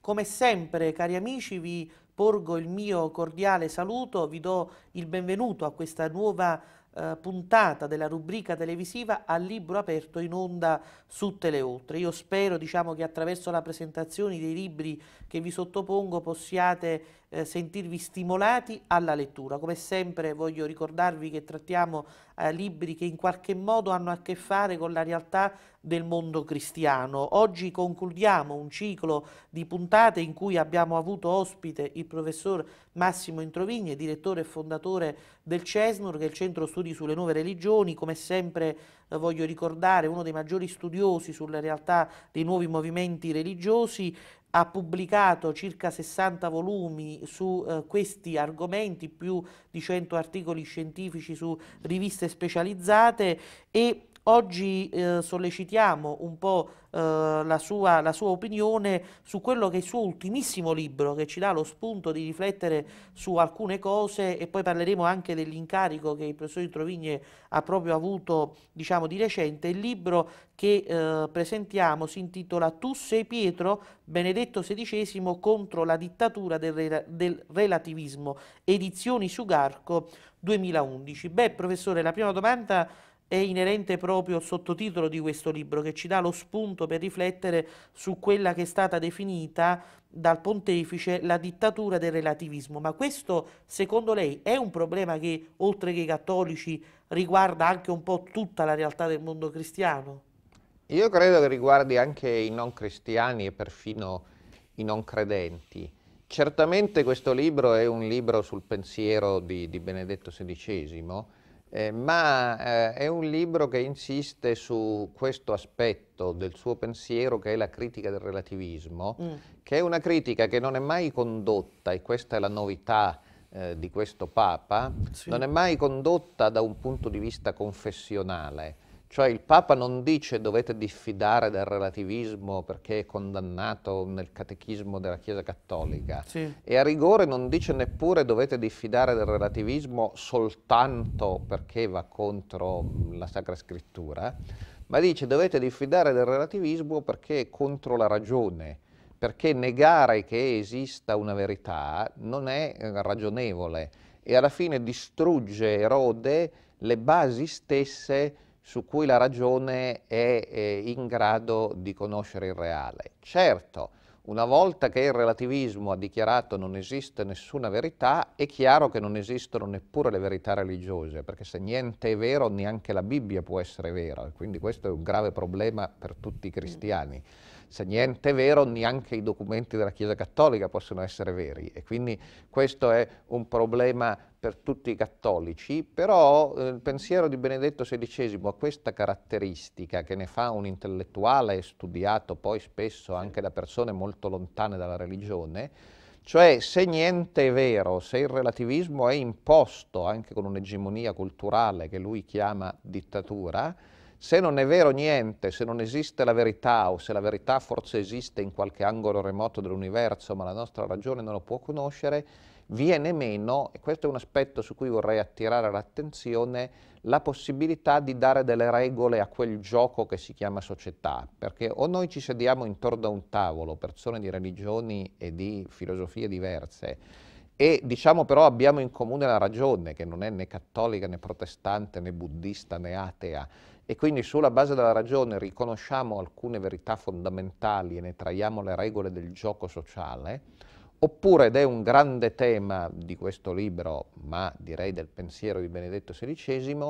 Come sempre, cari amici, vi porgo il mio cordiale saluto, vi do il benvenuto a questa nuova eh, puntata della rubrica televisiva al libro aperto in onda su Teleoltre. Io spero diciamo, che attraverso la presentazione dei libri che vi sottopongo possiate eh, sentirvi stimolati alla lettura. Come sempre voglio ricordarvi che trattiamo eh, libri che in qualche modo hanno a che fare con la realtà del mondo cristiano. Oggi concludiamo un ciclo di puntate in cui abbiamo avuto ospite il professor Massimo Introvigne, direttore e fondatore del CESNUR, che è il Centro Studi sulle Nuove Religioni, come sempre eh, voglio ricordare uno dei maggiori studiosi sulle realtà dei nuovi movimenti religiosi, ha pubblicato circa 60 volumi su eh, questi argomenti, più di 100 articoli scientifici su riviste specializzate e Oggi eh, sollecitiamo un po' eh, la, sua, la, sua, opinione su quello che è il suo ultimissimo libro che ci dà lo spunto di riflettere su alcune cose e poi parleremo anche dell'incarico che il professor Di ha proprio avuto diciamo di recente. Il libro che eh, presentiamo si intitola Tu sei Pietro, Benedetto XVI contro la dittatura del, re del relativismo, edizioni Sugarco 2011. Beh professore la prima domanda è inerente proprio al sottotitolo di questo libro che ci dà lo spunto per riflettere su quella che è stata definita dal pontefice la dittatura del relativismo. Ma questo, secondo lei, è un problema che, oltre che i cattolici, riguarda anche un po' tutta la realtà del mondo cristiano? Io credo che riguardi anche i non cristiani e perfino i non credenti. Certamente questo libro è un libro sul pensiero di, di Benedetto XVI, eh, ma eh, è un libro che insiste su questo aspetto del suo pensiero che è la critica del relativismo, mm. che è una critica che non è mai condotta, e questa è la novità eh, di questo Papa, sì. non è mai condotta da un punto di vista confessionale, cioè il Papa non dice dovete diffidare del relativismo perché è condannato nel catechismo della Chiesa Cattolica sì. e a rigore non dice neppure dovete diffidare del relativismo soltanto perché va contro la Sacra Scrittura, ma dice dovete diffidare del relativismo perché è contro la ragione, perché negare che esista una verità non è eh, ragionevole e alla fine distrugge, erode le basi stesse su cui la ragione è, è in grado di conoscere il reale. Certo, una volta che il relativismo ha dichiarato non esiste nessuna verità, è chiaro che non esistono neppure le verità religiose, perché se niente è vero neanche la Bibbia può essere vera, quindi questo è un grave problema per tutti i mm. cristiani se niente è vero neanche i documenti della Chiesa Cattolica possono essere veri e quindi questo è un problema per tutti i cattolici, però eh, il pensiero di Benedetto XVI ha questa caratteristica che ne fa un intellettuale studiato poi spesso anche da persone molto lontane dalla religione, cioè se niente è vero, se il relativismo è imposto anche con un'egemonia culturale che lui chiama dittatura, se non è vero niente, se non esiste la verità o se la verità forse esiste in qualche angolo remoto dell'universo ma la nostra ragione non lo può conoscere, viene meno, e questo è un aspetto su cui vorrei attirare l'attenzione, la possibilità di dare delle regole a quel gioco che si chiama società, perché o noi ci sediamo intorno a un tavolo, persone di religioni e di filosofie diverse, e diciamo però abbiamo in comune la ragione, che non è né cattolica né protestante né buddista né atea, e quindi sulla base della ragione riconosciamo alcune verità fondamentali e ne traiamo le regole del gioco sociale, oppure, ed è un grande tema di questo libro, ma direi del pensiero di Benedetto XVI,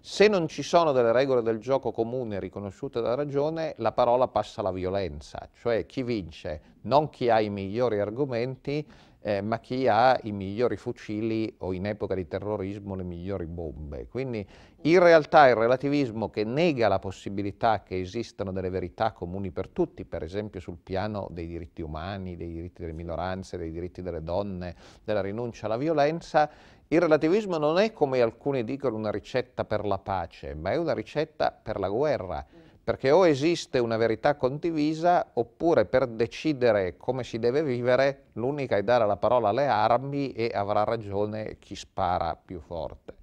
se non ci sono delle regole del gioco comune riconosciute dalla ragione, la parola passa alla violenza, cioè chi vince non chi ha i migliori argomenti, eh, ma chi ha i migliori fucili o in epoca di terrorismo le migliori bombe. Quindi in realtà il relativismo che nega la possibilità che esistano delle verità comuni per tutti, per esempio sul piano dei diritti umani, dei diritti delle minoranze, dei diritti delle donne, della rinuncia alla violenza, il relativismo non è come alcuni dicono una ricetta per la pace, ma è una ricetta per la guerra perché o esiste una verità condivisa oppure per decidere come si deve vivere l'unica è dare la parola alle armi e avrà ragione chi spara più forte.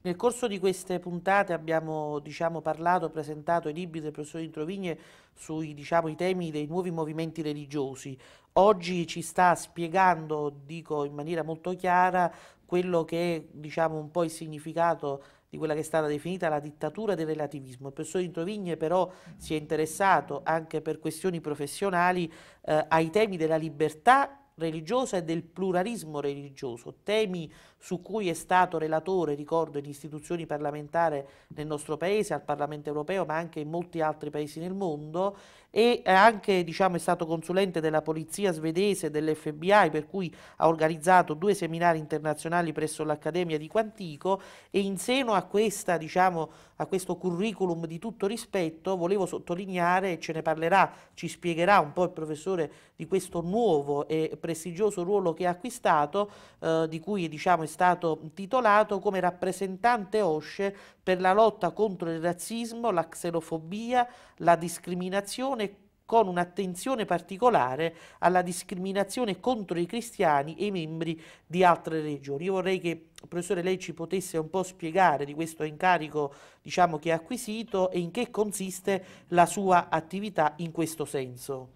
Nel corso di queste puntate abbiamo diciamo, parlato, presentato i libri del professor Introvigne sui diciamo, temi dei nuovi movimenti religiosi. Oggi ci sta spiegando, dico in maniera molto chiara, quello che è diciamo, un po' il significato di quella che è stata definita la dittatura del relativismo. Il professor Introvigne però si è interessato anche per questioni professionali eh, ai temi della libertà religiosa e del pluralismo religioso, temi su cui è stato relatore, ricordo, in istituzioni parlamentari nel nostro Paese, al Parlamento europeo, ma anche in molti altri Paesi nel mondo, e anche diciamo, è stato consulente della polizia svedese e dell'FBI, per cui ha organizzato due seminari internazionali presso l'Accademia di Quantico e in seno a, questa, diciamo, a questo curriculum di tutto rispetto volevo sottolineare, e ce ne parlerà, ci spiegherà un po' il professore di questo nuovo e prestigioso ruolo che ha acquistato, eh, di cui diciamo, è stato titolato come rappresentante OSCE per la lotta contro il razzismo, la xenofobia, la discriminazione con un'attenzione particolare alla discriminazione contro i cristiani e i membri di altre regioni. Io vorrei che, professore, lei ci potesse un po' spiegare di questo incarico diciamo, che ha acquisito e in che consiste la sua attività in questo senso.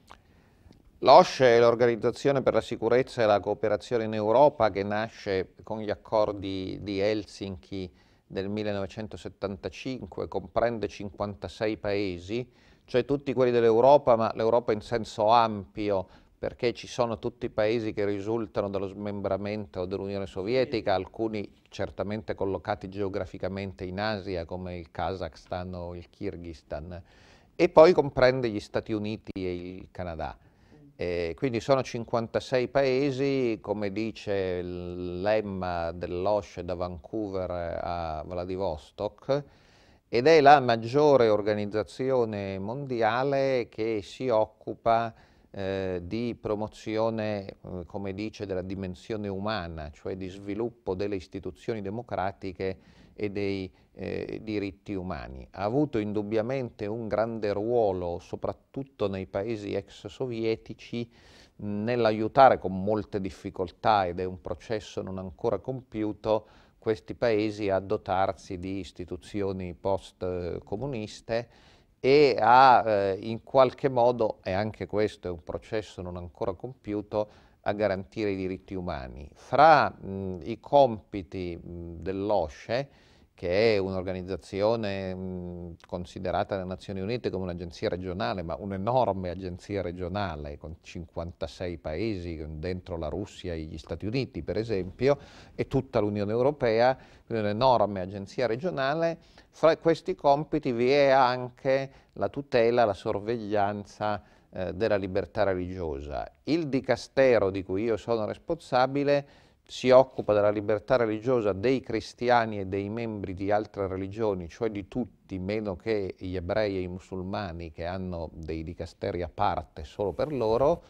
L'OSCE è l'Organizzazione per la Sicurezza e la Cooperazione in Europa che nasce con gli accordi di Helsinki del 1975, comprende 56 paesi, cioè tutti quelli dell'Europa, ma l'Europa in senso ampio, perché ci sono tutti i paesi che risultano dallo smembramento dell'Unione Sovietica, alcuni certamente collocati geograficamente in Asia, come il Kazakhstan o il Kyrgyzstan, e poi comprende gli Stati Uniti e il Canada. Eh, quindi sono 56 paesi, come dice il lemma dell'OSCE da Vancouver eh, a Vladivostok, ed è la maggiore organizzazione mondiale che si occupa eh, di promozione, eh, come dice, della dimensione umana, cioè di sviluppo delle istituzioni democratiche e dei eh, diritti umani. Ha avuto indubbiamente un grande ruolo, soprattutto nei paesi ex sovietici, nell'aiutare con molte difficoltà, ed è un processo non ancora compiuto, questi paesi a dotarsi di istituzioni post-comuniste e a eh, in qualche modo, e anche questo è un processo non ancora compiuto, a garantire i diritti umani. Fra mh, i compiti dell'OSCE che è un'organizzazione mm, considerata dalle Nazioni Unite come un'agenzia regionale, ma un'enorme agenzia regionale con 56 paesi dentro la Russia e gli Stati Uniti, per esempio, e tutta l'Unione Europea, quindi un'enorme agenzia regionale, fra questi compiti vi è anche la tutela, la sorveglianza eh, della libertà religiosa. Il dicastero di cui io sono responsabile si occupa della libertà religiosa dei cristiani e dei membri di altre religioni, cioè di tutti, meno che gli ebrei e i musulmani che hanno dei dicasteri a parte solo per loro,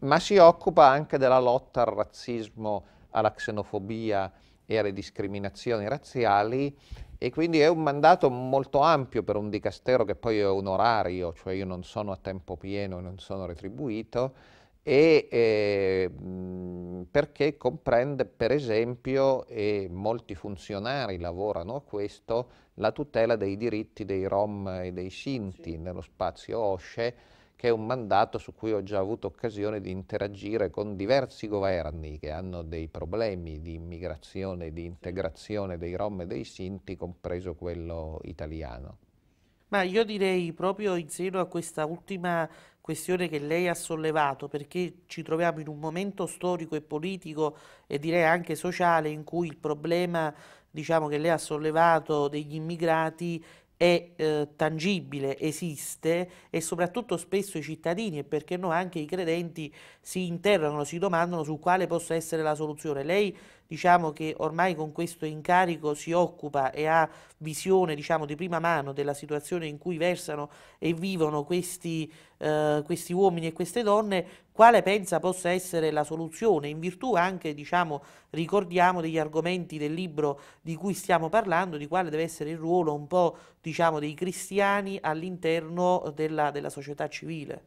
ma si occupa anche della lotta al razzismo, alla xenofobia e alle discriminazioni razziali e quindi è un mandato molto ampio per un dicastero che poi è onorario, cioè io non sono a tempo pieno e non sono retribuito, e, eh, perché comprende per esempio, e molti funzionari lavorano a questo, la tutela dei diritti dei Rom e dei Sinti sì. nello spazio OSCE, che è un mandato su cui ho già avuto occasione di interagire con diversi governi che hanno dei problemi di immigrazione e di integrazione dei Rom e dei Sinti, compreso quello italiano. Ma io direi proprio in seno a questa ultima questione che lei ha sollevato perché ci troviamo in un momento storico e politico e direi anche sociale in cui il problema diciamo, che lei ha sollevato degli immigrati è eh, tangibile, esiste e soprattutto spesso i cittadini e perché no anche i credenti si interrogano, si domandano su quale possa essere la soluzione. Lei diciamo che ormai con questo incarico si occupa e ha visione diciamo, di prima mano della situazione in cui versano e vivono questi, eh, questi uomini e queste donne, quale pensa possa essere la soluzione, in virtù anche, diciamo, ricordiamo degli argomenti del libro di cui stiamo parlando, di quale deve essere il ruolo un po' diciamo, dei cristiani all'interno della, della società civile.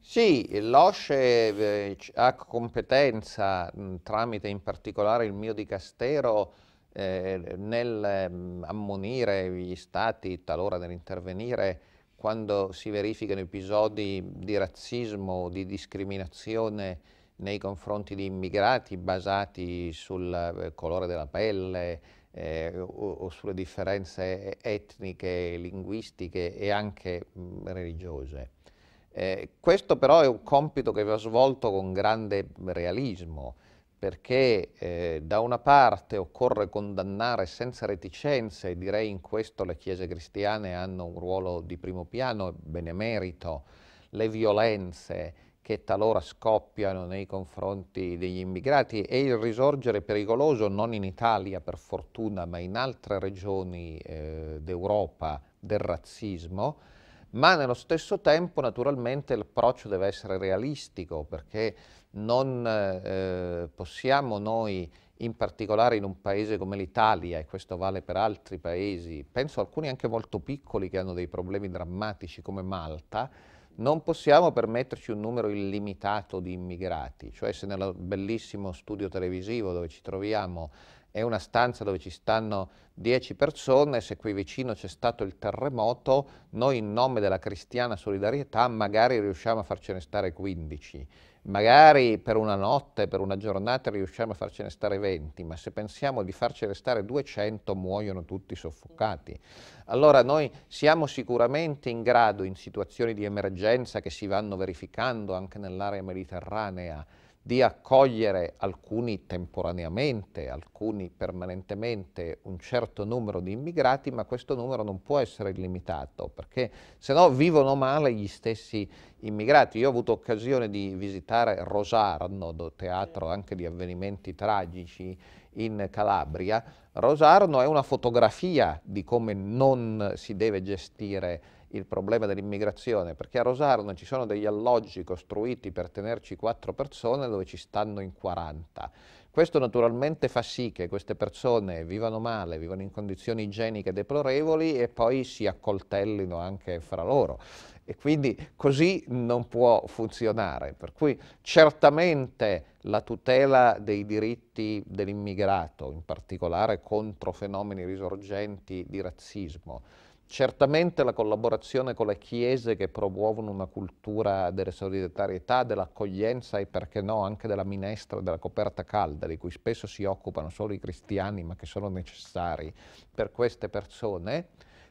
Sì, l'OSCE eh, ha competenza tramite in particolare il mio dicastero eh, nel ammonire gli stati, talora nell'intervenire, quando si verificano episodi di razzismo, o di discriminazione nei confronti di immigrati basati sul eh, colore della pelle eh, o, o, sulle differenze etniche, linguistiche e anche religiose. Eh, questo però è un compito che va svolto con grande realismo, perché eh, da una parte occorre condannare senza reticenze, e direi in questo le chiese cristiane hanno un ruolo di primo piano e benemerito, le violenze che talora scoppiano nei confronti degli immigrati e il risorgere pericoloso non in Italia per fortuna ma in altre regioni eh, d'Europa del razzismo ma nello stesso tempo naturalmente l'approccio deve essere realistico perché non eh, possiamo noi in particolare in un paese come l'Italia, e questo vale per altri paesi, penso alcuni anche molto piccoli che hanno dei problemi drammatici come Malta, non possiamo permetterci un numero illimitato di immigrati, cioè se nel bellissimo studio televisivo dove ci troviamo è una stanza dove ci stanno 10 persone, se qui vicino c'è stato il terremoto, noi in nome della cristiana solidarietà magari riusciamo a farcene stare 15, magari per una notte, per una giornata riusciamo a farcene stare 20, ma se pensiamo di farcene stare 200 muoiono tutti soffocati. Allora noi siamo sicuramente in grado in situazioni di emergenza che si vanno verificando anche nell'area mediterranea, di accogliere alcuni temporaneamente, alcuni permanentemente un certo numero di immigrati, ma questo numero non può essere illimitato, perché se no vivono male gli stessi immigrati. Io ho avuto occasione di visitare Rosarno, teatro anche di avvenimenti tragici in Calabria. Rosarno è una fotografia di come non si deve gestire il problema dell'immigrazione, perché a Rosarno ci sono degli alloggi costruiti per tenerci quattro persone dove ci stanno in 40. Questo naturalmente fa sì che queste persone vivano male, vivano in condizioni igieniche deplorevoli e poi si accoltellino anche fra loro. E quindi così non può funzionare. Per cui certamente la tutela dei diritti dell'immigrato, in particolare contro fenomeni risorgenti di razzismo, Certamente la collaborazione con le chiese che promuovono una cultura della solidarietà, dell'accoglienza e perché no anche della minestra, della coperta calda, di cui spesso si occupano solo i cristiani ma che sono necessari per queste persone,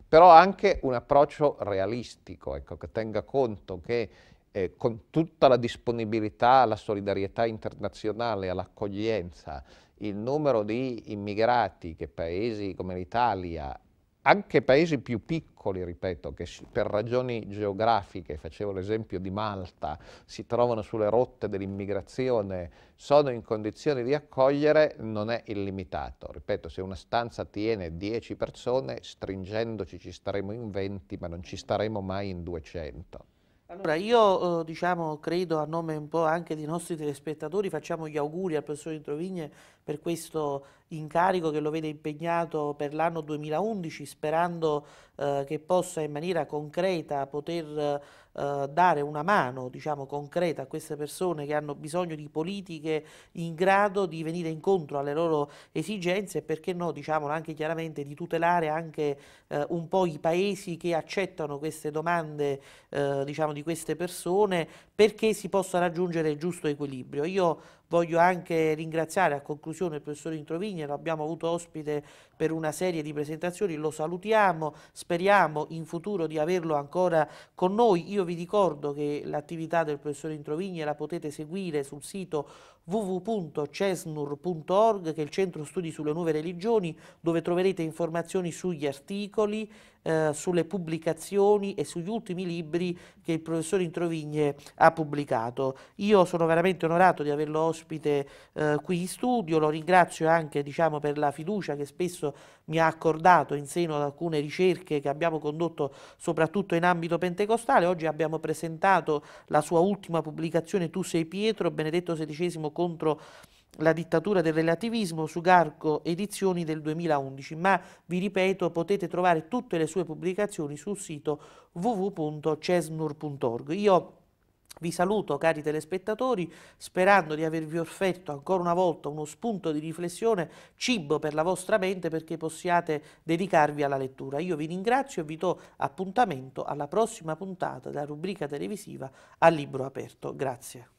però anche un approccio realistico, ecco, che tenga conto che eh, con tutta la disponibilità alla solidarietà internazionale, all'accoglienza, il numero di immigrati che paesi come l'Italia anche paesi più piccoli, ripeto, che per ragioni geografiche, facevo l'esempio di Malta, si trovano sulle rotte dell'immigrazione, sono in condizione di accogliere, non è illimitato. Ripeto, se una stanza tiene 10 persone, stringendoci ci staremo in 20, ma non ci staremo mai in 200. Allora io eh, diciamo, credo a nome un po' anche dei nostri telespettatori facciamo gli auguri al professor Introvigne per questo incarico che lo vede impegnato per l'anno 2011 sperando eh, che possa in maniera concreta poter eh, dare una mano diciamo, concreta a queste persone che hanno bisogno di politiche in grado di venire incontro alle loro esigenze e perché no, diciamolo anche chiaramente, di tutelare anche eh, un po' i paesi che accettano queste domande eh, diciamo, di queste persone perché si possa raggiungere il giusto equilibrio. Io voglio anche ringraziare a conclusione il professor lo abbiamo avuto ospite per una serie di presentazioni, lo salutiamo, speriamo in futuro di averlo ancora con noi. Io vi ricordo che l'attività del professor Introvigne la potete seguire sul sito www.cesnur.org che è il centro studi sulle nuove religioni dove troverete informazioni sugli articoli, eh, sulle pubblicazioni e sugli ultimi libri che il professor Introvigne ha pubblicato. Io sono veramente onorato di averlo ospite eh, qui in studio, lo ringrazio anche diciamo, per la fiducia che spesso mi ha accordato in seno ad alcune ricerche che abbiamo condotto soprattutto in ambito pentecostale. Oggi abbiamo presentato la sua ultima pubblicazione Tu sei Pietro, Benedetto XVI contro la dittatura del relativismo su Garco Edizioni del 2011, ma vi ripeto potete trovare tutte le sue pubblicazioni sul sito www.cesnur.org. Io vi saluto cari telespettatori sperando di avervi offerto ancora una volta uno spunto di riflessione, cibo per la vostra mente perché possiate dedicarvi alla lettura. Io vi ringrazio e vi do appuntamento alla prossima puntata della rubrica televisiva al libro aperto. Grazie.